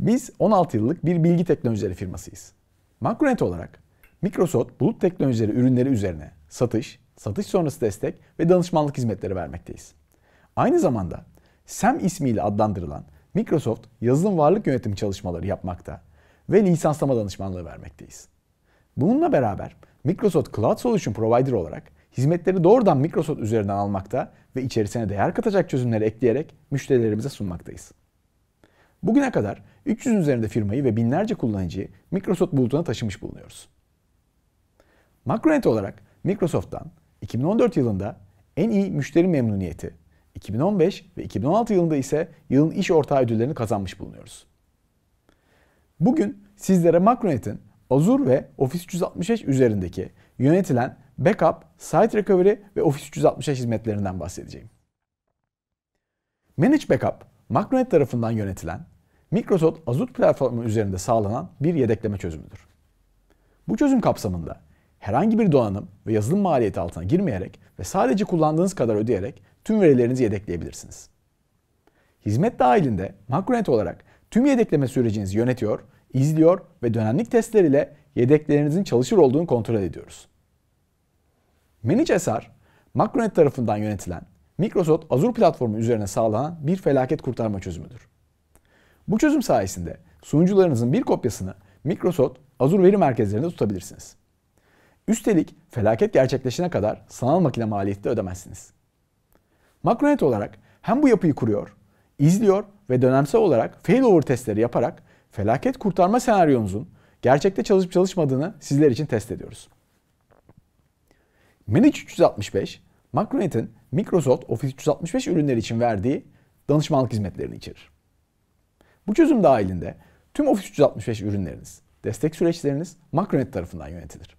Biz 16 yıllık bir bilgi teknolojileri firmasıyız. Makronet olarak Microsoft bulut teknolojileri ürünleri üzerine satış, satış sonrası destek ve danışmanlık hizmetleri vermekteyiz. Aynı zamanda SEM ismiyle adlandırılan Microsoft yazılım varlık yönetimi çalışmaları yapmakta ve lisanslama danışmanlığı vermekteyiz. Bununla beraber Microsoft Cloud Solution Provider olarak hizmetleri doğrudan Microsoft üzerinden almakta ve içerisine değer katacak çözümleri ekleyerek müşterilerimize sunmaktayız. Bugüne kadar 300'ün üzerinde firmayı ve binlerce kullanıcıyı Microsoft bulutuna taşımış bulunuyoruz. Macronet olarak Microsoft'tan 2014 yılında en iyi müşteri memnuniyeti, 2015 ve 2016 yılında ise yılın iş ortağı ödüllerini kazanmış bulunuyoruz. Bugün sizlere Macronet'in Azure ve Office 365 üzerindeki yönetilen backup, site recovery ve Office 365 hizmetlerinden bahsedeceğim. Manage Backup, Macronet tarafından yönetilen Microsoft Azure platformu üzerinde sağlanan bir yedekleme çözümüdür. Bu çözüm kapsamında herhangi bir donanım ve yazılım maliyeti altına girmeyerek ve sadece kullandığınız kadar ödeyerek tüm verilerinizi yedekleyebilirsiniz. Hizmet dahilinde Macronet olarak tüm yedekleme sürecinizi yönetiyor, izliyor ve dönemlik testler ile yedeklerinizin çalışır olduğunu kontrol ediyoruz. ManageSR, Macronet tarafından yönetilen Microsoft Azure platformu üzerine sağlanan bir felaket kurtarma çözümüdür. Bu çözüm sayesinde sunucularınızın bir kopyasını Microsoft Azure veri merkezlerinde tutabilirsiniz. Üstelik felaket gerçekleşene kadar sanal makine maliyeti de ödemezsiniz. Makronet olarak hem bu yapıyı kuruyor, izliyor ve dönemsel olarak failover testleri yaparak felaket kurtarma senaryonuzun gerçekte çalışıp çalışmadığını sizler için test ediyoruz. Manage 365 MacroNet'in Microsoft Office 365 ürünleri için verdiği danışmanlık hizmetlerini içerir. Bu çözüm dahilinde tüm Office 365 ürünleriniz, destek süreçleriniz MacroNet tarafından yönetilir.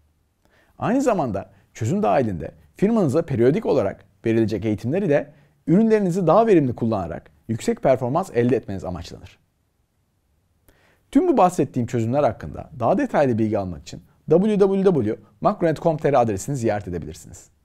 Aynı zamanda çözüm dahilinde firmanıza periyodik olarak verilecek eğitimleri de ürünlerinizi daha verimli kullanarak yüksek performans elde etmeniz amaçlanır. Tüm bu bahsettiğim çözümler hakkında daha detaylı bilgi almak için www.macronet.com.tr adresini ziyaret edebilirsiniz.